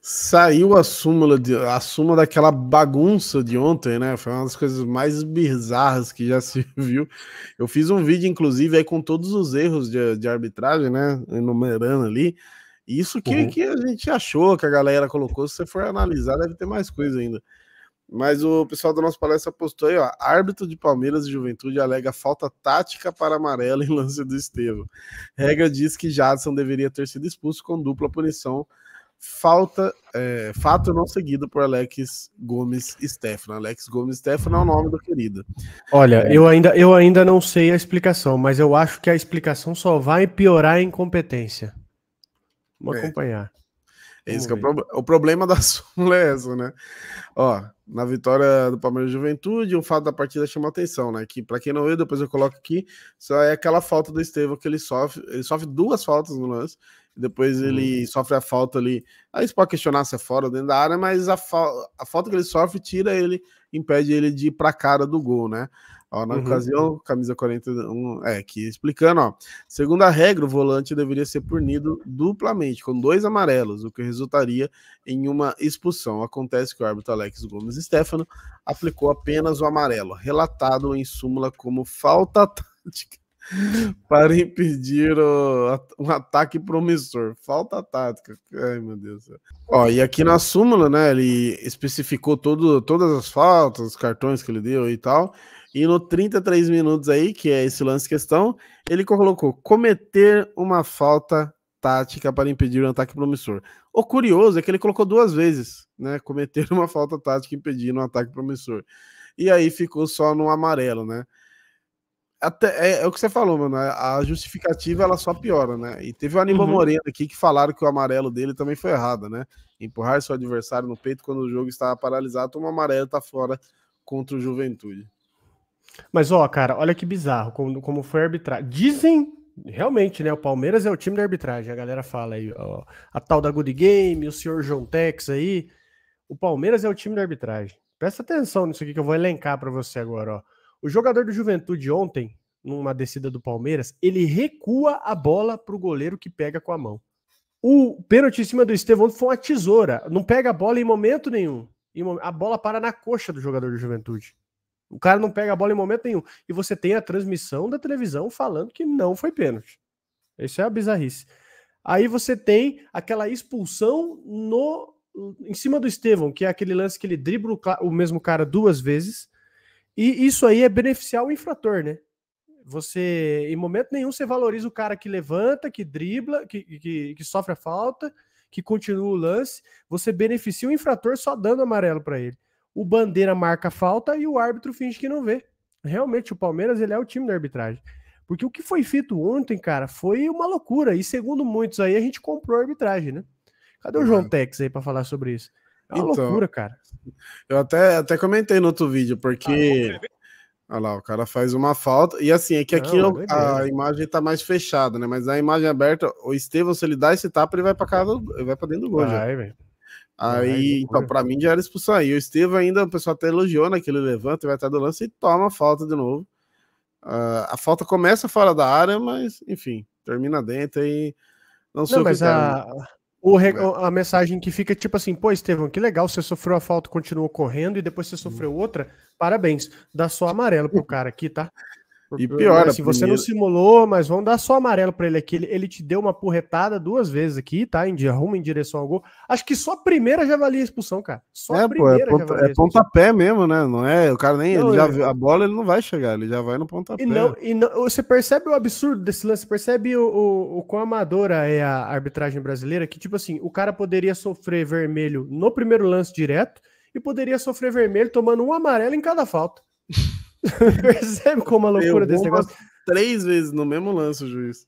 Saiu a súmula, de, a súmula daquela bagunça de ontem, né? Foi uma das coisas mais bizarras que já se viu. Eu fiz um vídeo, inclusive, aí com todos os erros de, de arbitragem, né? Enumerando ali. Isso que, uhum. que a gente achou, que a galera colocou. Se você for analisar, deve ter mais coisa ainda. Mas o pessoal da nossa palestra postou aí, ó. Árbitro de Palmeiras e Juventude alega falta tática para amarelo em lance do Estevão. Regra diz que Jadson deveria ter sido expulso com dupla punição falta, é, fato não seguido por Alex Gomes Stefano. Alex Gomes Stefano é o nome do querido. Olha, é. eu, ainda, eu ainda não sei a explicação, mas eu acho que a explicação só vai piorar a incompetência. Vamos é. acompanhar. É isso que é o, pro... o problema da súmula é essa, né? Ó, na vitória do Palmeiras Juventude, um fato da partida chamou atenção, né? Que para quem não viu, depois eu coloco aqui, só é aquela falta do Estevão que ele sofre, ele sofre duas faltas no lance depois ele hum. sofre a falta ali. Aí você pode questionar se é fora ou dentro da área, mas a, fa a falta que ele sofre tira ele, impede ele de ir para a cara do gol, né? Ó, na uhum. ocasião, camisa 41, é, aqui explicando, ó. Segundo a regra, o volante deveria ser punido duplamente, com dois amarelos, o que resultaria em uma expulsão. Acontece que o árbitro Alex Gomes Stefano aplicou apenas o amarelo, relatado em súmula como falta tática para impedir o, um ataque promissor. Falta tática. Ai, meu Deus. Ó, e aqui na súmula, né, ele especificou todo, todas as faltas, os cartões que ele deu e tal. E no 33 minutos aí, que é esse lance questão, ele colocou cometer uma falta tática para impedir um ataque promissor. O curioso é que ele colocou duas vezes, né, cometer uma falta tática impedindo um ataque promissor. E aí ficou só no amarelo, né? Até, é, é, o que você falou, mano. A justificativa ela só piora, né? E teve o Aníbal uhum. Moreno aqui que falaram que o amarelo dele também foi errado, né? Empurrar seu adversário no peito quando o jogo estava paralisado, toma amarelo tá fora contra o Juventude. Mas, ó, cara, olha que bizarro como, como foi arbitragem. Dizem realmente, né? O Palmeiras é o time da arbitragem. A galera fala aí, ó, a tal da Good Game, o senhor João Tex aí. O Palmeiras é o time da arbitragem. Presta atenção nisso aqui que eu vou elencar para você agora, ó. O jogador do Juventude ontem, numa descida do Palmeiras, ele recua a bola para o goleiro que pega com a mão. O pênalti em cima do Estevão foi uma tesoura. Não pega a bola em momento nenhum. A bola para na coxa do jogador do Juventude. O cara não pega a bola em momento nenhum. E você tem a transmissão da televisão falando que não foi pênalti. Isso é a bizarrice. Aí você tem aquela expulsão no em cima do Estevão, que é aquele lance que ele dribla o mesmo cara duas vezes e isso aí é beneficiar o infrator, né? Você, em momento nenhum, você valoriza o cara que levanta, que dribla, que, que, que sofre a falta, que continua o lance. Você beneficia o infrator só dando amarelo para ele. O bandeira marca a falta e o árbitro finge que não vê. Realmente, o Palmeiras ele é o time da arbitragem. Porque o que foi feito ontem, cara, foi uma loucura. E segundo muitos aí, a gente comprou a arbitragem, né? Cadê o João uhum. Tex aí para falar sobre isso? É uma então, loucura, cara. Eu até, até comentei no outro vídeo, porque. Ah, Olha lá, o cara faz uma falta. E assim, é que aqui não, a, a imagem tá mais fechada, né? Mas a imagem aberta, o Estevam, se ele dá esse tapa, ele vai para casa, ele vai dentro do gol. Vai, Aí, então, para mim já era expulsão. aí. o Estevam ainda, o pessoal até elogiou naquele né, levanta, vai até do lance e toma a falta de novo. Uh, a falta começa fora da área, mas, enfim, termina dentro e não sei não, o que. Mas a, Re... É? a mensagem que fica tipo assim, pô, Estevão, que legal, você sofreu a falta, continuou correndo e depois você sofreu uhum. outra, parabéns. Dá só amarelo pro cara aqui, tá? E pior, né, né, se assim, você primeira... não simulou, mas vamos dar só amarelo para ele aqui. Ele, ele, te deu uma porretada duas vezes aqui, tá? Em rumo em direção ao gol. Acho que só a primeira já valia a expulsão, cara. Só é, a primeira. Pô, é, ponta, é pontapé mesmo, né? Não é, o cara nem não, ele é. a bola ele não vai chegar, ele já vai no pontapé. E não, e não, você percebe o absurdo desse lance, você percebe o, o, o quão amadora é a arbitragem brasileira, que tipo assim, o cara poderia sofrer vermelho no primeiro lance direto e poderia sofrer vermelho tomando um amarelo em cada falta. Percebe como a loucura desse negócio? Três vezes no mesmo lance, o juiz.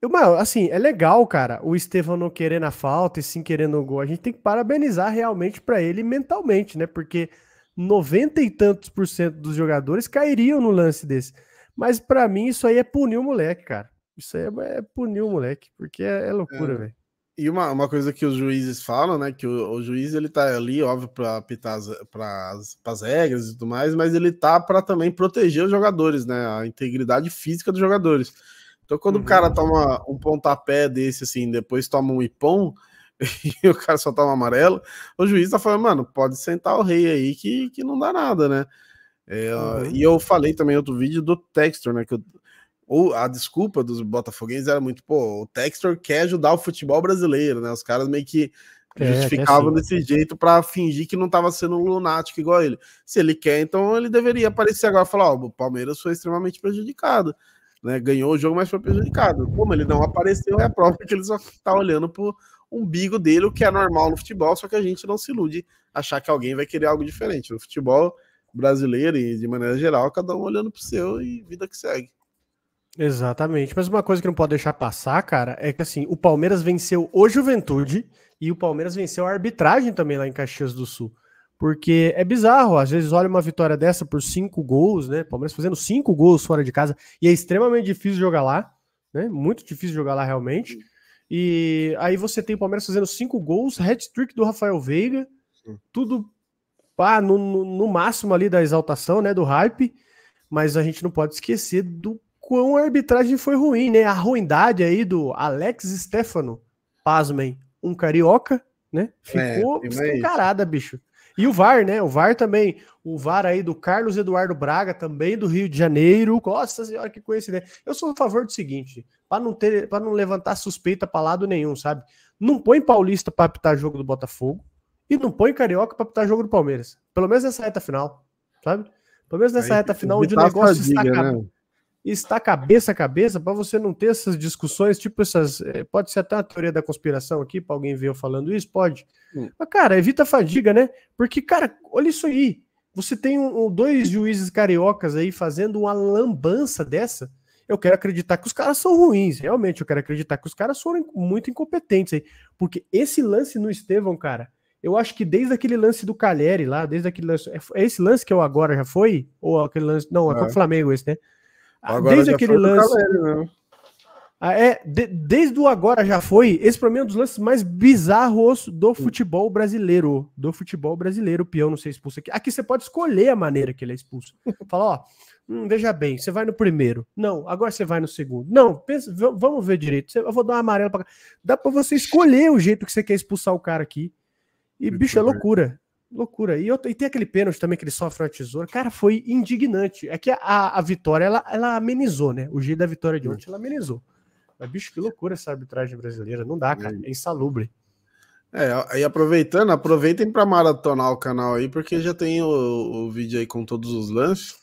Eu, assim, é legal, cara, o Estevão não querendo a falta e sim querendo o gol. A gente tem que parabenizar realmente para ele mentalmente, né? Porque noventa e tantos por cento dos jogadores cairiam no lance desse. Mas para mim, isso aí é punir o moleque, cara. Isso aí é, é punir o moleque, porque é, é loucura, é. velho. E uma, uma coisa que os juízes falam, né? Que o, o juiz ele tá ali, óbvio, para apitar para as regras e tudo mais, mas ele tá para também proteger os jogadores, né? A integridade física dos jogadores. Então, quando uhum. o cara toma um pontapé desse, assim, depois toma um ipom e o cara só toma amarelo, o juiz tá falando, mano, pode sentar o rei aí que, que não dá nada, né? É, uhum. E eu falei também outro vídeo do Textor, né? Que eu, ou a desculpa dos botafoguenses era muito, pô, o Textor quer ajudar o futebol brasileiro, né? Os caras meio que é, justificavam assim, desse é. jeito para fingir que não estava sendo um lunático igual ele. Se ele quer, então ele deveria aparecer agora e falar, ó, o Palmeiras foi extremamente prejudicado, né? Ganhou o jogo, mas foi prejudicado. Como ele não apareceu, é a prova que ele só tá olhando pro umbigo dele, o que é normal no futebol, só que a gente não se ilude achar que alguém vai querer algo diferente. No futebol brasileiro e de maneira geral, cada um olhando pro seu e vida que segue. Exatamente. Mas uma coisa que não pode deixar passar, cara, é que assim, o Palmeiras venceu o Juventude e o Palmeiras venceu a arbitragem também lá em Caxias do Sul. Porque é bizarro, às vezes olha uma vitória dessa por cinco gols, né? Palmeiras fazendo cinco gols fora de casa e é extremamente difícil jogar lá, né? Muito difícil jogar lá realmente. E aí você tem o Palmeiras fazendo cinco gols, hat-trick do Rafael Veiga, Sim. tudo pá, no, no, máximo ali da exaltação, né? Do hype. Mas a gente não pode esquecer do quão a arbitragem foi ruim, né? A ruindade aí do Alex Stefano, pasmem, um carioca, né? É, Ficou é, escancarada, bicho. E o VAR, né? O VAR também. O VAR aí do Carlos Eduardo Braga, também do Rio de Janeiro. Nossa senhora, que coincidência. Eu sou a favor do seguinte: para não ter, para não levantar suspeita para lado nenhum, sabe? Não põe paulista para apitar jogo do Botafogo e não põe carioca para apitar jogo do Palmeiras. Pelo menos nessa reta final, sabe? Pelo menos nessa aí, reta final onde o negócio está acabando. Né? está cabeça a cabeça para você não ter essas discussões, tipo essas. Eh, pode ser até uma teoria da conspiração aqui, para alguém ver eu falando isso, pode. Hum. Mas, cara, evita a fadiga, né? Porque, cara, olha isso aí. Você tem um, dois juízes cariocas aí fazendo uma lambança dessa. Eu quero acreditar que os caras são ruins, realmente. Eu quero acreditar que os caras foram muito incompetentes aí. Porque esse lance no Estevão, cara, eu acho que desde aquele lance do Calheri lá, desde aquele lance. É, é esse lance que eu é agora já foi? Ou aquele lance. Não, é, é. com o é. Flamengo esse, né? Ah, agora desde aquele lance. Né? ah, é, de, desde o agora já foi, esse para mim é um dos lances mais bizarros do hum. futebol brasileiro. Do futebol brasileiro, o peão não ser expulso aqui. Aqui você pode escolher a maneira que ele é expulso. Fala, ó, hum, veja bem, você vai no primeiro. Não, agora você vai no segundo. Não, pensa, vamos ver direito. Cê, eu vou dar uma amarela pra cá. Dá pra você escolher o jeito que você quer expulsar o cara aqui. E, Muito bicho, é bem. é loucura. Loucura. E, e tem aquele pênalti também que ele sofre na tesoura. Cara, foi indignante. É que a, a vitória, ela, ela amenizou, né? O jeito da vitória de ontem, ela amenizou. Mas, bicho, que loucura essa arbitragem brasileira. Não dá, é. cara. É insalubre. É, e aproveitando, aproveitem para maratonar o canal aí, porque já tem o, o vídeo aí com todos os lances.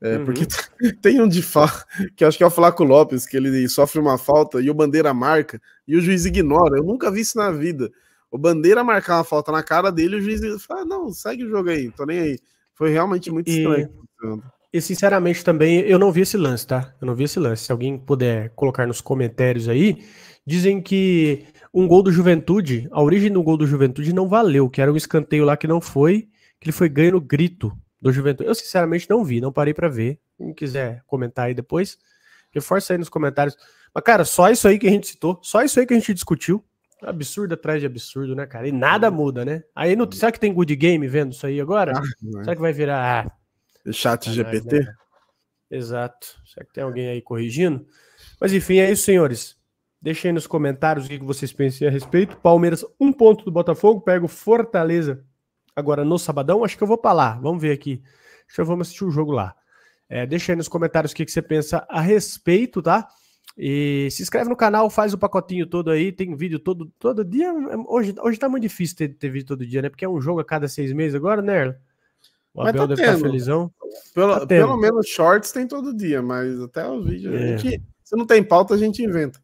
É, uhum. Porque tem um de fa que acho que é o Flaco Lopes, que ele sofre uma falta e o Bandeira marca e o juiz ignora. Eu nunca vi isso na vida o Bandeira marcar uma falta na cara dele, o juiz fala, ah, não, segue o jogo aí, tô nem aí. Foi realmente muito e, estranho. Né? E sinceramente também, eu não vi esse lance, tá? Eu não vi esse lance. Se alguém puder colocar nos comentários aí, dizem que um gol do Juventude, a origem do gol do Juventude não valeu, que era um escanteio lá que não foi, que ele foi ganho no grito do Juventude. Eu sinceramente não vi, não parei para ver. Quem quiser comentar aí depois, reforça aí nos comentários. Mas cara, só isso aí que a gente citou, só isso aí que a gente discutiu, Absurdo atrás de absurdo, né, cara? E nada muda, né? Aí não, será que tem good game vendo isso aí agora? Ah, será que vai virar ah, é chat tá, GPT? Né? Exato. Será que tem alguém aí corrigindo? Mas enfim, é isso, senhores. Deixem nos comentários o que vocês pensem a respeito. Palmeiras, um ponto do Botafogo, pega o Fortaleza agora no sabadão. Acho que eu vou para lá. Vamos ver aqui. Acho vamos assistir o jogo lá. É, deixa aí nos comentários o que, que você pensa a respeito, tá? E se inscreve no canal, faz o pacotinho todo aí, tem vídeo todo, todo dia. Hoje, hoje tá muito difícil ter, ter vídeo todo dia, né? Porque é um jogo a cada seis meses agora, né, Erla? O mas tá Abel tá deve estar tá felizão. Pelo, tá pelo menos shorts tem todo dia, mas até o vídeo. É. Gente, é. se não tem pauta, a gente inventa.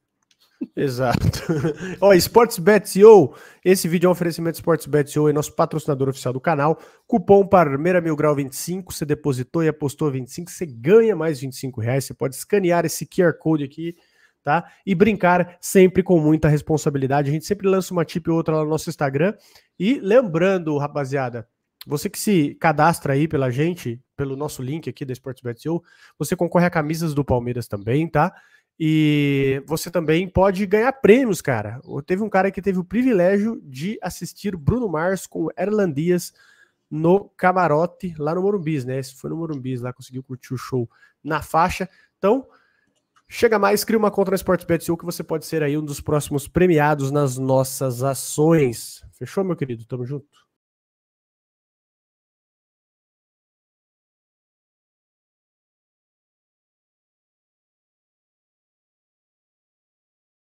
Exato. Ó, Sportsbet.io, esse vídeo é um oferecimento Sportsbet.io, é nosso patrocinador oficial do canal. Cupom Parmeira Mil Grau 25, você depositou e apostou 25, você ganha mais 25 reais, você pode escanear esse QR Code aqui, tá? E brincar sempre com muita responsabilidade. A gente sempre lança uma tip ou outra lá no nosso Instagram. E lembrando, rapaziada, você que se cadastra aí pela gente, pelo nosso link aqui da Sportsbet.io, você concorre a camisas do Palmeiras também, tá? E você também pode ganhar prêmios, cara. Teve um cara que teve o privilégio de assistir Bruno Mars com Erlan Dias no camarote lá no Morumbis, né? Esse foi no Morumbis, lá conseguiu curtir o show na faixa. Então, chega mais, cria uma conta na SportsBet que você pode ser aí um dos próximos premiados nas nossas ações. Fechou, meu querido? Tamo junto.